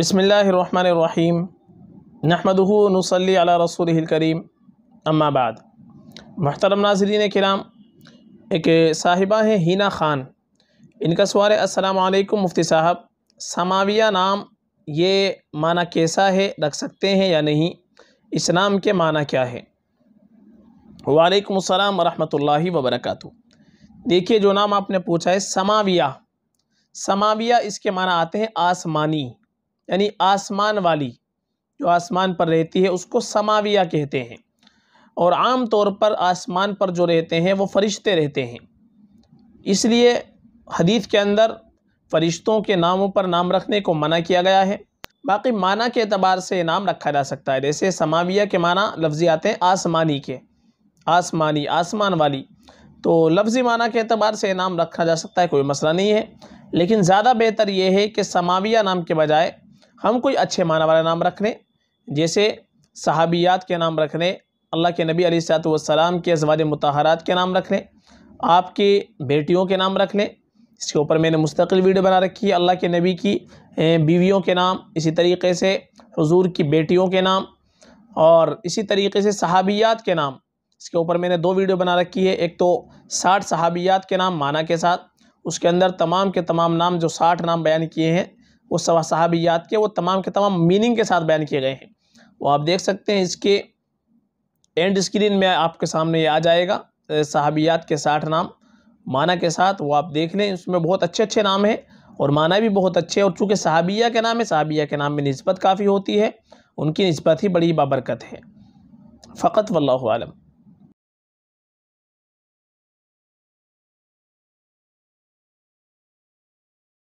बसमीम अला रसूल करीम अम्माबाद महतरम नाजरीन कराम एक साहिबा हैं हीना ख़ान इनका सवाल है मुफ्ती साहब समाविया नाम ये माना कैसा है रख सकते हैं या नहीं इस नाम के माना क्या है वालेकुम अस्सलाम वरहमतुल्लाहि वबरकातु देखिए जो नाम आपने पूछा है समाविया समाविया इसके माना आते हैं आसमानी यानी आसमान वाली जो आसमान पर रहती है उसको समाविया कहते हैं और आम तौर पर आसमान पर जो रहते हैं वो फरिश्ते रहते हैं इसलिए हदीस के अंदर फरिश्तों के नामों पर नाम रखने को मना किया गया है बाकी माना के अतबार से नाम रखा जा सकता है जैसे समाविया के माना लफ्ज़ी आते हैं आसमानी के आसमानी आसमान वाली तो लफ्ज़ी माना के अतबार से नाम रखा जा सकता है कोई मसला नहीं है लेकिन ज़्यादा बेहतर यह है कि समाविया नाम के बजाय हम कोई अच्छे माना वाला नाम रख लें जैसे सहाबियात के नाम रख लें अल्लाह के नबी अली के अजवाज मतहरात के नाम रख लें आपकी बेटियों के नाम रख लें इसके ऊपर मैंने मुस्तकिल वीडियो बना रखी है अल्लाह के नबी की बीवियों के नाम इसी तरीके से हजूर की बेटियों के नाम और इसी तरीके से सहाबियात के नाम इसके ऊपर मैंने दो वीडियो बना रखी है एक तो साठ सहाबियात के नाम माना के साथ उसके अंदर तमाम के तमाम नाम जो साठ नाम बयान किए हैं सवा सहाबियात के वो तमाम के तमाम मीनिंग के साथ बयान किए गए हैं वो आप देख सकते हैं इसके एंड स्क्रीन में आपके सामने ये आ जाएगा सहाबियात के साठ नाम माना के साथ वो आप देख लें उसमें बहुत अच्छे अच्छे नाम हैं और माना भी बहुत अच्छे और चूँकि सहाबिया के नाम है सहाबिया के नाम में नस्बत काफ़ी होती है उनकी नस्बत ही बड़ी बाबरकत है फ़कत वल्लम